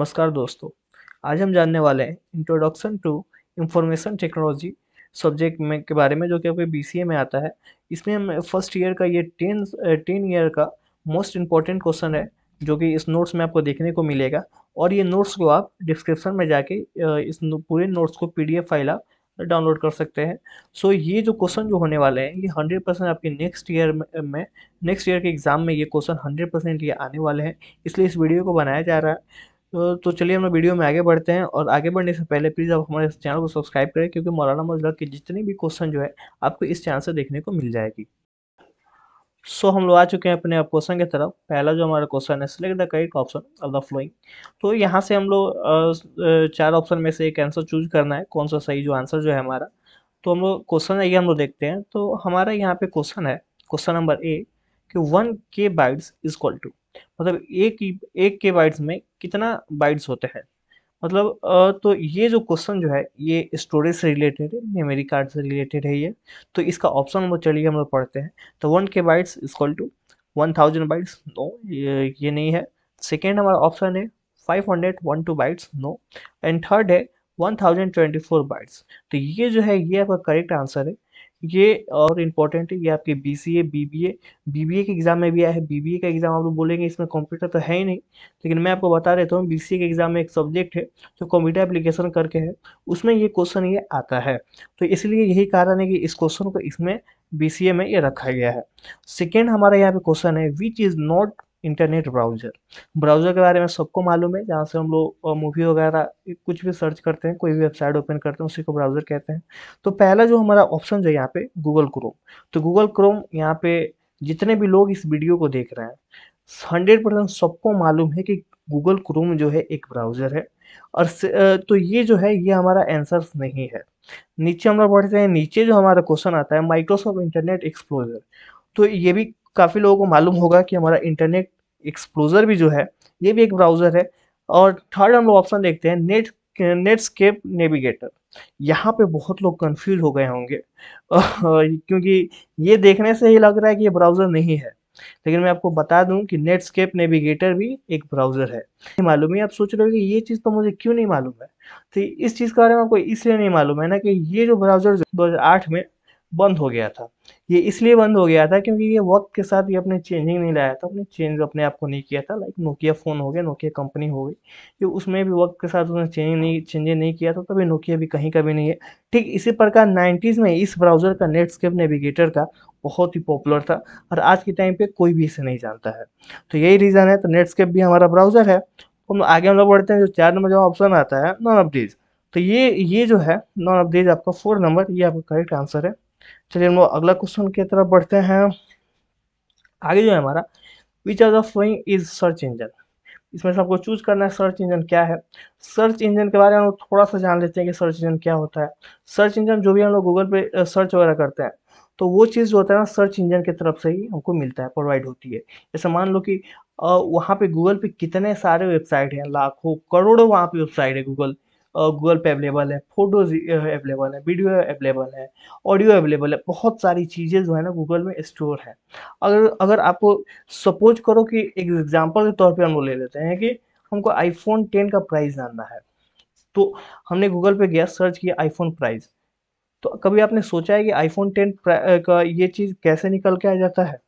नमस्कार दोस्तों आज हम जानने वाले हैं introduction to information technology subject में के बारे में जो कि आपके बी में आता है इसमें हम फर्स्ट ईयर का ये टेन टेन ईयर का मोस्ट इम्पॉर्टेंट क्वेश्चन है जो कि इस नोट्स में आपको देखने को मिलेगा और ये नोट्स को आप डिस्क्रिप्शन में जाके इस पूरे नोट्स को पी फाइल आप डाउनलोड कर सकते हैं सो so, ये जो क्वेश्चन जो होने वाले हैं ये हंड्रेड परसेंट आपके नेक्स्ट ईयर में नेक्स्ट ईयर के एग्ज़ाम में ये क्वेश्चन हंड्रेड परसेंट ये आने वाले हैं इसलिए इस वीडियो को बनाया जा रहा है तो तो चलिए हम वीडियो में आगे बढ़ते हैं और आगे बढ़ने से पहले प्लीज़ आप हमारे चैनल को सब्सक्राइब करें क्योंकि मौलाना मजलर के जितने भी क्वेश्चन जो है आपको इस चैनल से देखने को मिल जाएगी सो so, हम लोग आ चुके हैं अपने क्वेश्चन की तरफ पहला जो हमारा क्वेश्चन है select the correct option of the following तो यहाँ से हम लोग चार ऑप्शन में से एक आंसर चूज करना है कौन सा सही जो आंसर जो है हमारा तो हम लोग क्वेश्चन आइए हम लोग देखते हैं तो हमारा यहाँ पे क्वेश्चन है क्वेश्चन नंबर ए कि one K bytes is equal to मतलब एक एक के बाइट्स में कितना बाइट्स होते हैं मतलब तो ये जो क्वेश्चन जो है ये स्टोरेज से रिलेटेड है मेमोरी कार्ड से रिलेटेड है ये तो इसका ऑप्शन नंबर चलिए हम लोग पढ़ते हैं तो one K bytes equal to one thousand bytes no ये नहीं है सेकेंड हमारा ऑप्शन है five hundred one two bytes no and third है one thousand twenty four bytes तो ये जो है ये आपका करेक्ट आंसर है ये और इम्पोर्टेंट है ये आपके B C A B B A B B A के एग्ज़ाम में भी आया है बी बी ए का एग्ज़ाम आप लोग बोलेंगे इसमें कंप्यूटर तो है ही नहीं लेकिन मैं आपको बता देता हूँ बी सी ए के एग्ज़ाम में एक सब्जेक्ट है जो कंप्यूटर एप्लीकेशन करके है उसमें ये क्वेश्चन ये आता है तो इसलिए यही कारण है कि इस क्वेश्चन को इसमें बी सी ए में ये रखा गया है सेकेंड हमारा यहाँ पे क्वेश्चन है which is not internet browser browser के बारे में सबको मालूम है जहाँ से हम लोग मूवी वगैरह कुछ भी सर्च करते हैं कोई भी वेबसाइट ओपन करते हैं उसी को ब्राउज़र कहते हैं तो पहला जो हमारा ऑप्शन जो है यहाँ पे गूगल क्रोम तो गूगल क्रोम यहाँ पे जितने भी लोग इस वीडियो को देख रहे हैं हंड्रेड परसेंट सबको मालूम है कि गूगल क्रोम जो है एक ब्राउज़र है और तो ये जो है ये हमारा आंसर नहीं है नीचे हम लोग पढ़ते हैं नीचे जो हमारा क्वेश्चन आता है माइक्रोसॉफ्ट इंटरनेट एक्सप्लोजर तो ये भी काफ़ी लोगों को मालूम होगा कि हमारा इंटरनेट एक्सप्लोजर भी जो है ये भी एक ब्राउजर है और थर्ड हम लोग ऑप्शन देखते हैं नेट नेटस्केप नेविगेटर यहाँ पे बहुत लोग कंफ्यूज हो गए होंगे क्योंकि ये देखने से ही लग रहा है कि ये ब्राउज़र नहीं है लेकिन मैं आपको बता दूं कि नेटस्केप नेविगेटर भी एक ब्राउज़र है मालूम है आप सोच रहे हो कि ये चीज़ तो मुझे क्यों नहीं मालूम है तो इस चीज़ के बारे में आपको इसलिए नहीं मालूम है ना कि ये जो ब्राउज़र दो में बंद हो गया था ये इसलिए बंद हो गया था क्योंकि ये वक्त के साथ ये अपने चेंजिंग नहीं लाया था अपने चेंज अपने आप को नहीं किया था लाइक नोकिया फ़ोन हो गया नोकिया कंपनी हो गई कि उसमें भी वक्त के साथ उसने चेंज नहीं चेंजें नहीं किया था तभी नोकिया भी कहीं का भी नहीं है ठीक इसी प्रकार नाइन्टीज़ में इस ब्राउज़र का नेटस्केप नेविगेटर का बहुत ही पॉपुलर था और आज के टाइम पर कोई भी इसे नहीं जानता है तो यही रीज़न है तो नेटस्केप भी हमारा ब्राउज़र है हम आगे हम लोग बढ़ते हैं जो चार नंबर जो ऑप्शन आता है नॉन अपडेज तो ये ये जो है नॉन अपडेज आपका फोर नंबर ये आपका करेक्ट आंसर है चलिए हम लोग अगला क्वेश्चन की तरफ बढ़ते हैं आगे जो है हमारा which are the following is search engine इसमें से आपको चूज करना है सर्च इंजन क्या है सर्च इंजन के बारे में हम लोग थोड़ा सा जान लेते हैं कि सर्च इंजन क्या होता है सर्च इंजन जो भी हम लोग गूगल पे सर्च वगैरह करते हैं तो वो चीज़ जो होता है ना सर्च इंजन की तरफ से ही हमको मिलता है प्रोवाइड होती है जैसे मान लो कि वहाँ पे गूगल पे कितने सारे वेबसाइट हैं लाखों करोड़ों वहाँ पे वेबसाइट है गूगल गूगल पे अवेलेबल है फोटोज़ अवेलेबल है वीडियो अवेलेबल है ऑडियो अवेलेबल है बहुत सारी चीज़ें जो है ना गूगल में स्टोर है अगर अगर आप सपोज करो कि एक एग्जाम्पल के तौर पर हम लोग ले लेते हैं कि हमको आईफोन टेन का प्राइस जानना है तो हमने गूगल पे गया सर्च किया आईफोन प्राइस तो कभी आपने सोचा है कि आईफोन टेन का ये चीज़ कैसे निकल के आ जाता है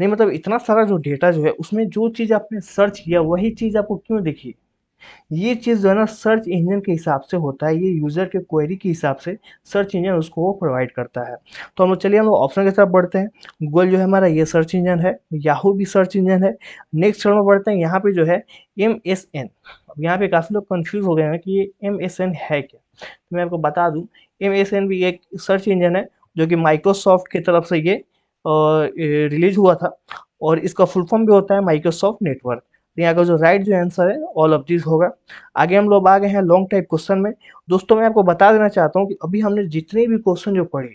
नहीं मतलब इतना सारा जो डेटा जो है उसमें जो चीज़ आपने सर्च किया वही चीज़ आपको क्यों दिखी ये चीज़ जो है ना सर्च इंजन के हिसाब से होता है ये यूज़र के क्वेरी के हिसाब से सर्च इंजन उसको वो प्रोवाइड करता है तो हम लोग चलिए हम लोग ऑप्शन के तरफ बढ़ते हैं गूगल जो है हमारा ये सर्च इंजन है याहू भी सर्च इंजन है नेक्स्ट चरण में बढ़ते हैं यहाँ पे जो है एम एस एन अब यहाँ पे काफ़ी लोग कन्फ्यूज़ हो गए हैं कि ये एम एस एन है क्या तो मैं आपको बता दूँ एम एस एन भी एक सर्च इंजन है जो कि माइक्रोसॉफ्ट की तरफ से ये रिलीज हुआ था और इसका फुल फॉर्म भी होता है माइक्रोसॉफ्ट नेटवर्क तो यहाँ का जो राइट जो आंसर है ऑल ऑफ दिस होगा आगे हम लोग आ गए हैं लॉन्ग टाइप क्वेश्चन में दोस्तों मैं आपको बता देना चाहता हूँ कि अभी हमने जितने भी क्वेश्चन जो पढ़े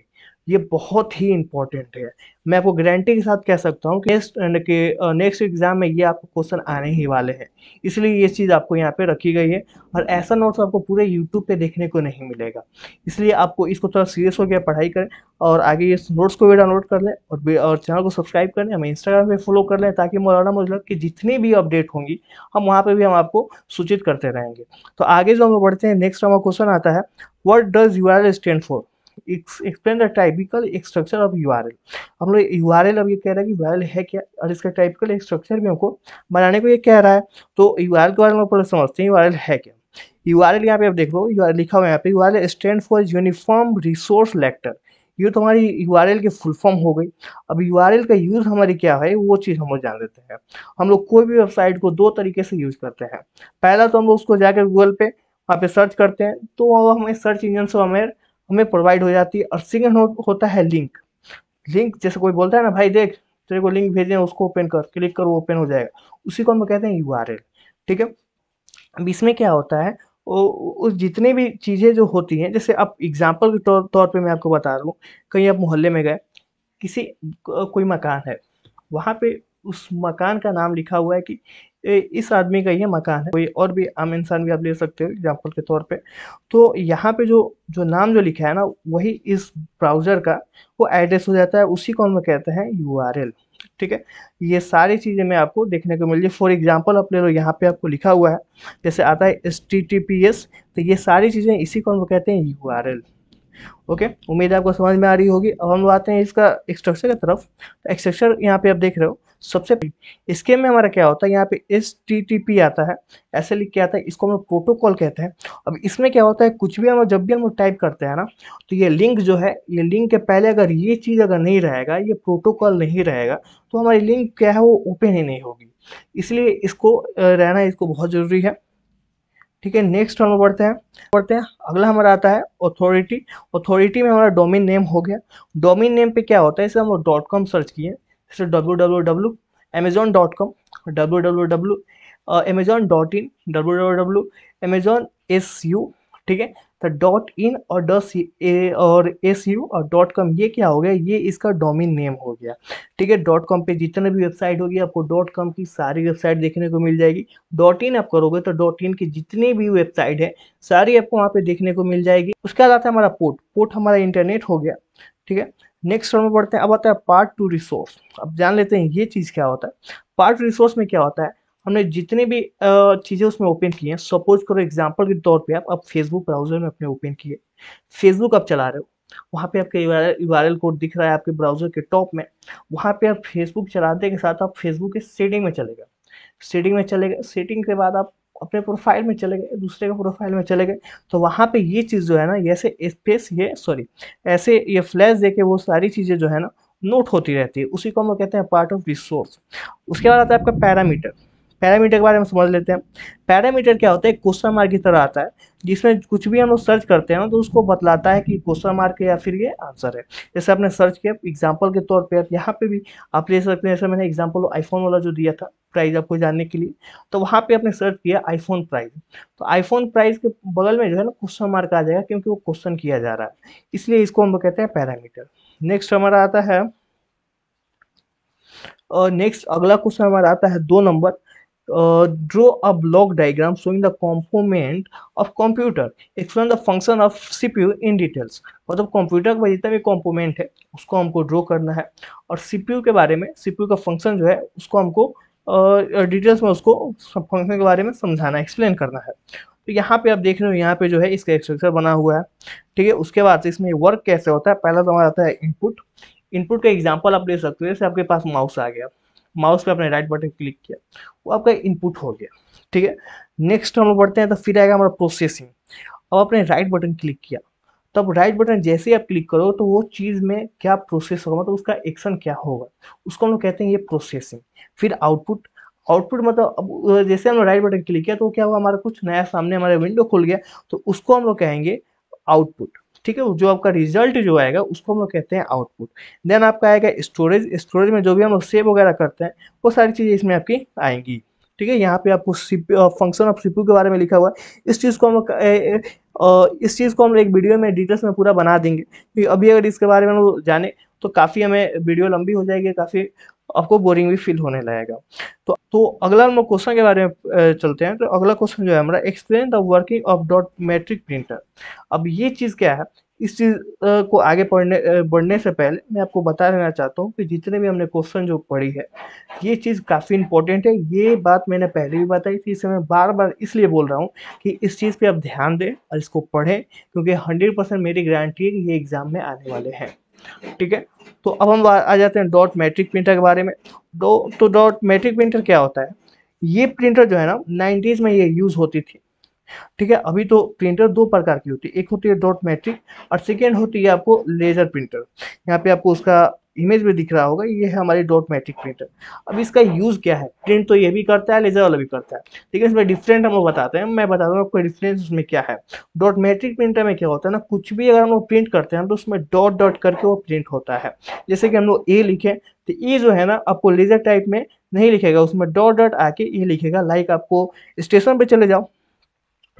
ये बहुत ही इंपॉर्टेंट है मैं आपको गारंटी के साथ कह सकता हूँ कि नेक्स्ट के नेक्स्ट एग्जाम में ये आपको क्वेश्चन आने ही वाले हैं इसलिए ये चीज़ आपको यहाँ पे रखी गई है और ऐसा नोट्स आपको पूरे यूट्यूब पे देखने को नहीं मिलेगा इसलिए आपको इसको थोड़ा सीरियस हो गया पढ़ाई करें और आगे ये नोट्स को भी डाउनलोड कर लें और और चैनल को सब्सक्राइब कर लें हमें इंस्टाग्राम पर फॉलो कर लें ताकि मौलाना मुजलक की जितनी भी अपडेट होंगी हम वहाँ पर भी हम आपको सूचित करते रहेंगे तो आगे जो हम बढ़ते हैं नेक्स्ट हमारा क्वेश्चन आता है what does U R stand for explain the typical structure of U R L हम लोग यू आर एल अब ये कह रहा है कि यू आर एल है क्या और इसका टाइपिकल स्ट्रक्चर भी हमको बनाने को ये कह रहा है तो यू आर एल के बारे में पहले समझते हैं यू आर एल है क्या यू आर एल यहाँ पे आप देख लो यू आर एल लिखा हुआ है यहाँ पे U R L stand for uniform resource locator ये तो हमारी यू आर एल की फुल फॉर्म हो गई अब यू आर एल का यूज़ हमारी क्या है वो चीज़ हम लोग जान लेते हैं हम लोग कोई भी वेबसाइट को दो तरीके से यूज़ करते हैं पहला तो हम लोग उसको जाकर गूगल पे वहाँ पे सर्च करते हैं तो हमें सर्च इंजन से हमें हमें प्रोवाइड हो जाती है और सेकेंड हो, होता है लिंक लिंक जैसे कोई बोलता है ना भाई देख तेरे को लिंक भेजें उसको ओपन कर क्लिक कर वो ओपन हो जाएगा उसी को हम कहते हैं यू ठीक है अब इसमें क्या होता है वो उस जितने भी चीज़ें जो होती हैं जैसे आप एग्जाम्पल के तौर तौर पे मैं आपको बता रहा हूँ कहीं आप मोहल्ले में गए किसी कोई मकान है वहाँ पे उस मकान का नाम लिखा हुआ है कि इस आदमी का ये मकान है कोई और भी आम इंसान भी आप ले सकते हो एग्जाम्पल के तौर पे तो यहाँ पे जो जो नाम जो लिखा है ना वही इस ब्राउज़र का वो एड्रेस हो जाता है उसी को हम कहते हैं यू ठीक है ये सारी चीज़ें मैं आपको देखने को मिल रही फॉर एग्जाम्पल आप ले लो यहाँ पे आपको लिखा हुआ है जैसे आता है एस तो ये सारी चीज़ें इसी को हम कहते हैं यू ओके उम्मीद है आपको समझ में आ रही होगी अब हम आते हैं इसका स्ट्रक्चर की तरफ स्ट्रक्चर तो यहाँ पे आप देख रहे हो सबसे पहले इसके में हमारा क्या होता है यहाँ पे एस टी टी पी आता है ऐसे लिख के आता है इसको हम लोग प्रोटोकॉल कहते हैं अब इसमें क्या होता है कुछ भी हम जब भी हम लोग टाइप करते हैं ना तो ये लिंक जो है ये लिंक के पहले अगर ये चीज़ अगर नहीं रहेगा ये प्रोटोकॉल नहीं रहेगा तो हमारी लिंक क्या है वो ओपन ही नहीं होगी इसलिए इसको रहना इसको बहुत ज़रूरी है ठीक है नेक्स्ट हम बढ़ते हैं बढ़ते हैं अगला हमारा आता है अथॉरिटी अथॉरिटी में हमारा डोमिन नेम हो गया डोमिन नेम पे क्या होता है इसे हम लोग डॉट कॉम सर्च किए जैसे W W W Amazon dot com W W W Amazon dot in W W W Amazon S U ठीक है तो डॉट इन और डॉट सी ए और एस यू और डॉट कॉम ये क्या हो गया ये इसका डोमिन नेम हो गया ठीक है डॉट कॉम पे जितने भी वेबसाइट होगी आपको डॉट कॉम की सारी वेबसाइट देखने को मिल जाएगी डॉट इन आप करोगे तो डॉट इन की जितनी भी वेबसाइट है सारी आपको वहाँ पे देखने को मिल जाएगी उसके बाद आता है हमारा पोर्ट पोर्ट हमारा इंटरनेट हो गया ठीक है नेक्स्ट में पढ़ते हैं अब आता है पार्ट टू रिसोर्स अब जान लेते हैं ये चीज़ क्या होता है पार्ट रिसोर्स में क्या होता है हमने जितनी भी चीज़ें उसमें ओपन की हैं सपोज करो एग्जाम्पल के तौर पे आप अब फेसबुक ब्राउजर में अपने ओपन किए फेसबुक आप चला रहे हो वहाँ पे आपके यू आर कोड दिख रहा है आपके ब्राउजर के टॉप में वहाँ पे आप फेसबुक चलाते के साथ आप फेसबुक के सेटिंग में चले गए सेटिंग में चले गए सेटिंग के बाद आप अपने प्रोफाइल में चले गए दूसरे के प्रोफाइल में चले गए तो वहाँ पे ये चीज़ जो है ना ऐसे स्पेस ये सॉरी ऐसे ये फ्लैश दे के वो सारी चीज़ें जो है ना नोट होती रहती है उसी को हम लोग कहते हैं पार्ट ऑफ रिसोर्स उसके बाद आता है आपका पैरामीटर पैरामीटर के बारे में समझ लेते हैं पैरामीटर क्या होता है क्वेश्चन मार्क की तरह आता है जिसमें कुछ भी हम लोग सर्च करते हैं तो उसको बतलाता है कि क्वेश्चन मार्क या फिर ये आंसर है जैसे आपने सर्च किया एग्जाम्पल के तौर पर यहाँ पे भी आप ले सकते हैं जैसे मैंने एग्जाम्पल आईफोन वाला जो दिया था प्राइस आपको जानने के लिए तो वहाँ पे आपने सर्च किया आईफोन प्राइस तो आईफोन प्राइस के बगल में जो है ना क्वेश्चन मार्क आ जाएगा क्योंकि वो क्वेश्चन किया जा रहा है इसलिए इसको हम कहते हैं पैरामीटर नेक्स्ट हमारा आता है और नेक्स्ट अगला क्वेश्चन हमारा आता है दो number uh, draw a block diagram showing the component of computer explain the function of cpu in details मतलब कंप्यूटर का जितना भी कंपोनेंट है उसको हमको ड्रॉ करना है और सीपीयू के बारे में सीपीयू का फंक्शन जो है उसको हमको डिटेल्स uh, में उसको फंक्शन के बारे में समझाना एक्सप्लेन करना है तो यहाँ पे आप देख रहे हो यहाँ पे जो है इसका स्ट्रक्चर बना हुआ है ठीक है उसके बाद इसमें वर्क कैसे होता है पहला तो हमारा आता है इनपुट इनपुट का एग्जाम्पल आप ले सकते हो जैसे आपके पास माउस आ गया माउस पे आपने राइट बटन क्लिक किया वो आपका इनपुट हो गया ठीक है नेक्स्ट हम लोग बढ़ते हैं तो फिर आएगा हमारा प्रोसेसिंग अब आपने राइट बटन क्लिक किया तो अब राइट बटन जैसे ही आप क्लिक करो तो वो चीज़ में क्या प्रोसेस होगा मतलब उसका एक्शन क्या होगा उसको हम लोग कहते हैं ये प्रोसेसिंग फिर आउटपुट आउटपुट मतलब अब जैसे हमने राइट बटन क्लिक किया तो क्या हुआ हमारा कुछ नया सामने हमारा विंडो खुल गया तो उसको हम लोग कहेंगे आउटपुट ठीक है जो आपका रिजल्ट जो आएगा उसको हम लोग कहते हैं आउटपुट देन आपका आएगा स्टोरेज स्टोरेज में जो भी हम लोग सेव वगैरह करते हैं वो सारी चीज़ें इसमें आपकी आएंगी ठीक है यहाँ पे आपको फंक्शन ऑफ सीपीयू के बारे में लिखा हुआ है इस चीज़ को हम इस चीज़ को हम एक वीडियो में डिटेल्स में पूरा बना देंगे अभी अगर इसके बारे में हम जाने तो काफ़ी हमें वीडियो लंबी हो जाएगी काफ़ी आपको बोरिंग भी फील होने लगेगा तो तो अगला हम लोग क्वेश्चन के बारे में चलते हैं तो अगला क्वेश्चन जो है हमारा explain the working of dot matrix printer अब ये चीज़ क्या है इस चीज़ को आगे पढ़ने बढ़ने से पहले मैं आपको बता देना चाहता हूँ कि जितने भी हमने क्वेश्चन जो पढ़ी है ये चीज़ काफ़ी इंपॉर्टेंट है ये बात मैंने पहले भी बताई थी इसे मैं बार बार इसलिए बोल रहा हूँ कि इस चीज़ पे आप ध्यान दें और इसको पढ़ें क्योंकि हंड्रेड परसेंट मेरी गारंटी है कि ये एग्ज़ाम में आने वाले हैं ठीक है तो अब हम आ जाते हैं डॉट मैट्रिक प्रिंटर के बारे में दो तो डॉट मैट्रिक प्रिंटर क्या होता है ये प्रिंटर जो है ना नाइन्टीज़ में ये यूज़ होती थी ठीक है अभी तो प्रिंटर दो प्रकार की होती है एक होती है डॉट मैट्रिक और सेकेंड होती है आपको लेजर प्रिंटर यहाँ पे आपको उसका इमेज में दिख रहा होगा ये है हमारी डॉट मैट्रिक प्रिंटर अब इसका यूज़ क्या है प्रिंट तो ये भी करता है लेजर वाला भी करता है लेकिन इसमें डिफरेंट हम बताते हैं मैं बताता हूँ आपको डिफरेंस उसमें क्या है डॉट मैट्रिक प्रिंटर में क्या होता है ना कुछ भी अगर हम लोग प्रिंट करते हैं तो उसमें डॉट डॉट करके वो प्रिंट होता है जैसे कि हम लोग ए लिखें तो ये जो है ना आपको लेजर टाइप में नहीं लिखेगा उसमें डॉट डॉट आके ये लिखेगा लाइक आपको स्टेशन पर चले जाओ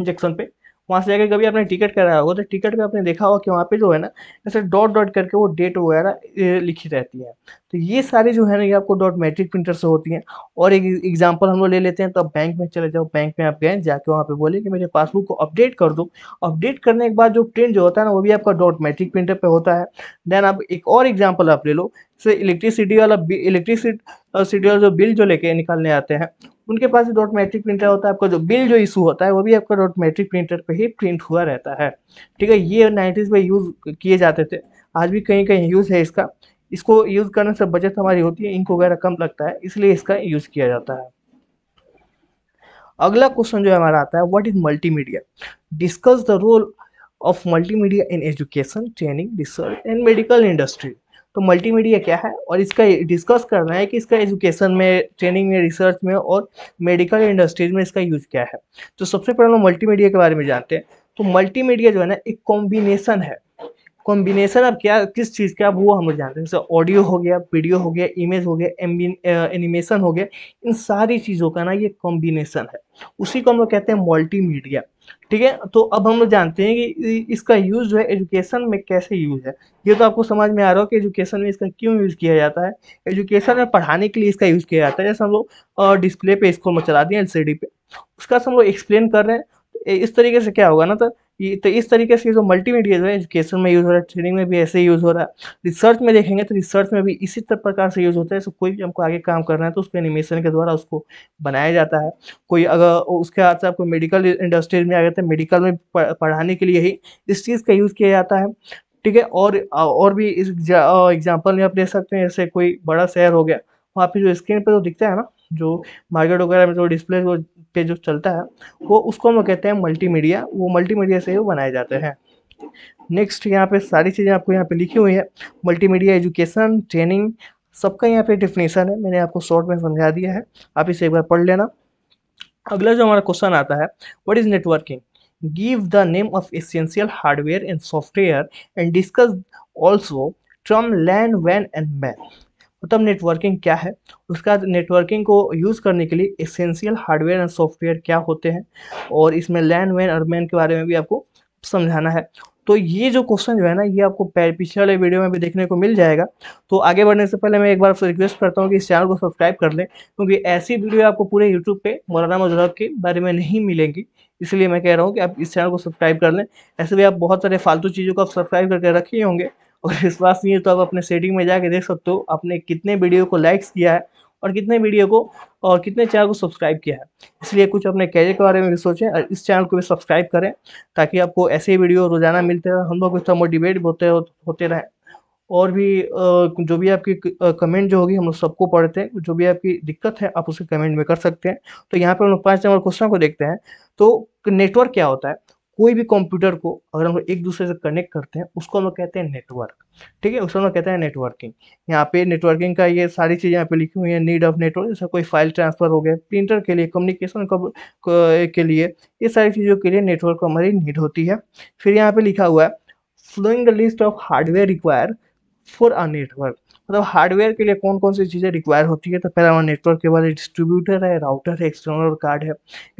जंक्शन पे वहाँ से जाकर कभी आपने टिकट कराया होगा तो टिकट में आपने देखा होगा कि वहाँ पे जो है ना ऐसे डॉट डॉट करके वो डेट वगैरह लिखी रहती है तो ये सारे जो है ना ये आपको डॉट मैट्रिक प्रिंटर से होती हैं और एक एग्जाम्पल हम लोग ले लेते हैं तो आप बैंक में चले जाओ बैंक में आप गए जाके वहाँ पे बोले कि मेरे पासबुक को अपडेट कर दो अपडेट करने के बाद जो प्रिंट जो होता है ना वो भी आपका डॉट मैट्रिक प्रिंटर पर होता है देन आप एक और एग्जाम्पल आप ले लो से इलेक्ट्रिसिटी वाला इलेक्ट्रिसिटी वाला जो बिल जो लेके निकालने आते हैं उनके पास भी डॉट मैट्रिक प्रिंटर होता है आपका जो बिल जो इशू होता है वो भी आपका डॉट मैट्रिक प्रिंटर पे ही प्रिंट हुआ रहता है ठीक है ये नाइन्टीज़ में यूज़ किए जाते थे आज भी कहीं कहीं यूज़ है इसका इसको यूज़ करने से बचत हमारी होती है इंक वगैरह कम लगता है इसलिए इसका यूज़ किया जाता है अगला क्वेश्चन जो हमारा आता है what is multimedia discuss the role of multimedia in education training research and medical industry तो मल्टीमीडिया क्या है और इसका डिस्कस करना है कि इसका एजुकेशन में ट्रेनिंग में रिसर्च में और मेडिकल इंडस्ट्रीज में इसका यूज क्या है तो सबसे पहले हम मल्टीमीडिया के बारे में जानते हैं तो मल्टीमीडिया जो है ना एक कॉम्बिनेशन है कॉम्बिनेशन अब क्या किस चीज़ का अब वो हम लोग जानते हैं जैसे ऑडियो हो गया वीडियो हो गया इमेज हो गया एनिमेशन हो गया इन सारी चीज़ों का ना ये कॉम्बिनेशन है उसी को हम लोग कहते हैं मल्टीमीडिया ठीक है तो अब हम लोग जानते हैं कि इसका यूज जो है एजुकेशन में कैसे यूज है ये तो आपको समझ में आ रहा हो कि एजुकेशन में इसका क्यों यूज़ किया जाता है एजुकेशन में पढ़ाने के लिए इसका यूज़ किया जाता है जैसे हम लोग डिस्प्ले पे इसको हम चला दिए एल पे उसका हम लोग एक्सप्लेन कर रहे हैं तो इस तरीके से क्या होगा ना सर तो तो इस तरीके से जो मल्टीमीडिया जो है एजुकेशन में यूज़ हो रहा है ट्रेनिंग में भी ऐसे यूज़ हो रहा है रिसर्च में देखेंगे तो रिसर्च में भी इसी तरह प्रकार से यूज़ होता है तो कोई भी हमको आगे काम करना है तो उसको एनिमेशन के द्वारा उसको बनाया जाता है कोई अगर उसके हाथ से आपको मेडिकल इंडस्ट्रीज में आ जाता है मेडिकल में पढ़ाने के लिए ही इस चीज़ का यूज़ किया जाता है ठीक है और और भी इस एग्जाम्पल में आप ले सकते हैं जैसे कोई बड़ा शहर हो गया वहाँ पे जो स्क्रीन पर जो दिखता है ना जो मार्केट वगैरह में जो डिस्प्ले पे जो चलता है वो उसको हम कहते हैं मल्टी वो मल्टी से ही बनाए जाते हैं नेक्स्ट यहाँ पे सारी चीज़ें आपको यहाँ पे लिखी हुई है मल्टी एजुकेशन ट्रेनिंग सबका यहाँ पे डिफिनेशन है मैंने आपको शॉर्ट में समझा दिया है आप इसे एक बार पढ़ लेना अगला जो हमारा क्वेश्चन आता है what is networking give the name of essential hardware and software and discuss also term LAN वैन एंड मैन उत्तम तो नेटवर्किंग क्या है उसका नेटवर्किंग को यूज़ करने के लिए एसेंशियल हार्डवेयर एंड सॉफ्टवेयर क्या होते हैं और इसमें लैन वैन और मैन के बारे में भी आपको समझाना है तो ये जो क्वेश्चन जो है ना ये आपको पिछले वाले वीडियो में भी देखने को मिल जाएगा तो आगे बढ़ने से पहले मैं एक बार रिक्वेस्ट करता हूँ कि इस चैनल को सब्सक्राइब कर लें क्योंकि ऐसी वीडियो आपको पूरे यूट्यूब पे मौलाना मजहब के बारे में नहीं मिलेंगी इसलिए मैं कह रहा हूँ कि आप इस चैनल को सब्सक्राइब कर लें ऐसे भी आप बहुत सारे फालतू चीज़ों को आप सब्सक्राइब करके रखे होंगे और विश्वास नहीं है तो आप अपने सेटिंग में जाके देख सकते हो आपने कितने वीडियो को लाइक्स किया है और कितने वीडियो को और कितने चैनल को सब्सक्राइब किया है इसलिए कुछ अपने कैरियर के बारे में भी सोचें और इस चैनल को भी सब्सक्राइब करें ताकि आपको ऐसे ही वीडियो रोजाना मिलते रहे हम लोग इसका मोटिवेट होते होते रहें और भी जो भी आपकी कमेंट जो होगी हम लोग सबको पढ़ते हैं जो भी आपकी दिक्कत है आप उसे कमेंट में कर सकते हैं तो यहाँ पर हम लोग पाँच नंबर क्वेश्चन को देखते हैं तो नेटवर्क क्या होता है कोई भी कंप्यूटर को अगर हम एक दूसरे से कनेक्ट करते हैं उसको हम लोग कहते हैं नेटवर्क ठीक है उसको हम लोग कहते हैं नेटवर्किंग यहाँ पे नेटवर्किंग का ये सारी चीज़ें यहाँ पे लिखी हुई है नीड ऑफ नेटवर्क जैसे कोई फाइल ट्रांसफर हो गया प्रिंटर के लिए कम्युनिकेशन के लिए ये सारी चीज़ों के लिए नेटवर्क को हमारी नीड होती है फिर यहाँ पर लिखा हुआ है following the list of hardware require for a network मतलब हार्डवेयर के लिए कौन कौन सी चीज़ें रिक्वायर होती है तो पहला हमारा नेटवर्क के बाद डिस्ट्रीब्यूटर है राउटर है एक्सटर्नल कार्ड है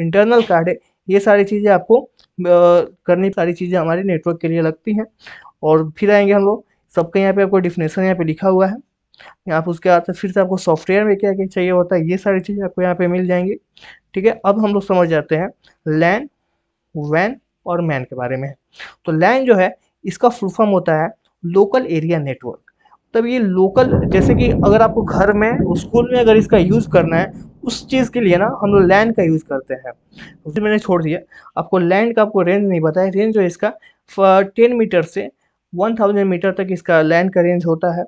इंटरनल कार्ड है ये सारी चीज़ें आपको करनी सारी चीज़ें हमारे नेटवर्क के लिए लगती हैं और फिर आएंगे हम लोग सबके यहाँ पे आपको डिफिनेशन यहाँ पे लिखा हुआ है यहाँ पर उसके बाद फिर से आपको सॉफ्टवेयर में क्या क्या चाहिए होता है ये सारी चीज़ें आपको यहाँ पे मिल जाएंगी ठीक है अब हम लोग समझ जाते हैं लैन वैन और मैन के बारे में तो लैन जो है इसका फुल फॉर्म होता है लोकल एरिया नेटवर्क तब ये लोकल जैसे कि अगर आपको घर में स्कूल में अगर इसका यूज़ करना है उस चीज़ के लिए ना हम लोग लैंड का यूज़ करते हैं फिर मैंने छोड़ दिया आपको लैंड का आपको रेंज नहीं पता है रेंज जो इसका टेन मीटर से वन थाउजेंड मीटर तक इसका लैंड का रेंज होता है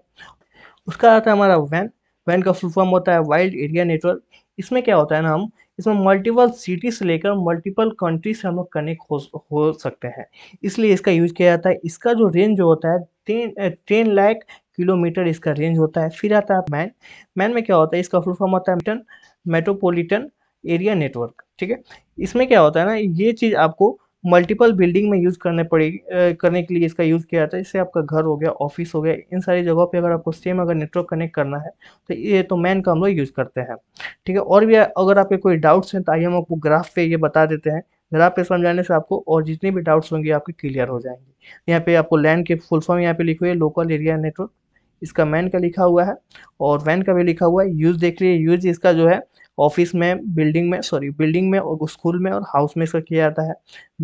उसका आता है हमारा वैन वैन का फुल फॉर्म होता है वाइल्ड एरिया नेटवर्क इसमें क्या होता है ना हम इसमें मल्टीपल सिटी से लेकर मल्टीपल कंट्री से हम लोग कनेक्ट हो हो सकते हैं इसलिए इसका यूज किया जाता है इसका जो रेंज जो होता है टेन टेन लाख किलोमीटर इसका रेंज होता है फिर आता है मैन मैन में क्या होता है इसका फुल फॉर्म होता है मेटन मेट्रोपोलिटन एरिया नेटवर्क ठीक है इसमें क्या होता है ना ये चीज़ आपको मल्टीपल बिल्डिंग में यूज़ करने पड़ेगी करने के लिए इसका यूज़ किया जाता है इससे आपका घर हो गया ऑफिस हो गया इन सारी जगहों पे अगर आपको सेम अगर नेटवर्क कनेक्ट करना है तो ये तो मैन का हम लोग यूज़ करते हैं ठीक है और भी अगर आपके कोई डाउट्स हैं तो आइए हम आपको ग्राफ पे ये बता देते हैं ग्राफ पे समझाने से आपको और जितने भी डाउट्स होंगे आपके क्लियर हो जाएंगे यहाँ पे आपको लैंड के फुल फॉर्म यहाँ पे लिखे हुए लोकल एरिया नेटवर्क इसका मैन का लिखा हुआ है और वैन का भी लिखा हुआ है यूज देख लीजिए यूज इसका जो है ऑफिस में बिल्डिंग में सॉरी बिल्डिंग में और स्कूल में और हाउस में इसका किया जाता है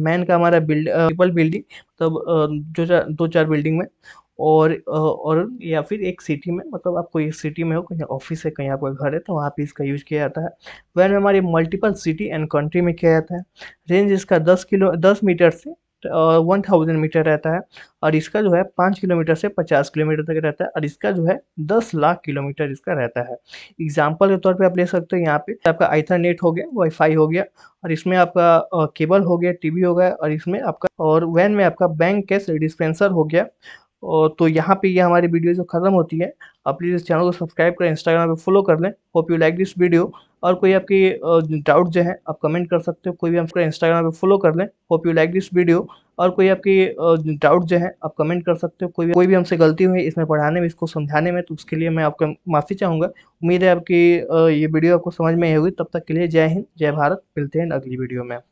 मैन का हमारा बिल्ड बिल्डिंग मतलब जो चार दो चार बिल्डिंग में और और या फिर एक सिटी में मतलब आप कोई सिटी में हो कहीं ऑफिस है कहीं आपका घर है तो वहाँ पे इसका यूज किया जाता है वैन में हमारी मल्टीपल सिटी एंड कंट्री में किया जाता है रेंज इसका दस किलो दस मीटर से वन थाउजेंड मीटर रहता है और इसका जो है पाँच किलोमीटर से पचास किलोमीटर तक रहता है और इसका जो है दस लाख किलोमीटर इसका रहता है एग्जाम्पल के तौर पे आप ले सकते हैं यहाँ पे आपका आइथरनेट हो गया वाईफाई हो गया और इसमें आपका केबल हो गया टीवी हो गया और इसमें आपका और वैन में आपका बैंक कैश डिस्पेंसर हो गया और तो यहाँ पे ये हमारी वीडियो जो खत्म होती है आप प्लीज़ इस चैनल को सब्सक्राइब करें इंस्टाग्राम पे फॉलो कर लें hope you like this video और कोई आपकी डाउट जो है आप कमेंट कर सकते हो कोई भी आपका इंस्टाग्राम पे फॉलो कर लें hope you like this video और कोई आपकी डाउट जो है आप कमेंट कर सकते हो कोई भी कोई भी हमसे गलती हुई इसमें पढ़ाने में इसको समझाने में तो उसके लिए मैं आपको माफ़ी चाहूँगा उम्मीद है आपकी ये वीडियो आपको समझ में आई होगी तब तक के लिए जय हिंद जय भारत मिलते हैं अगली वीडियो में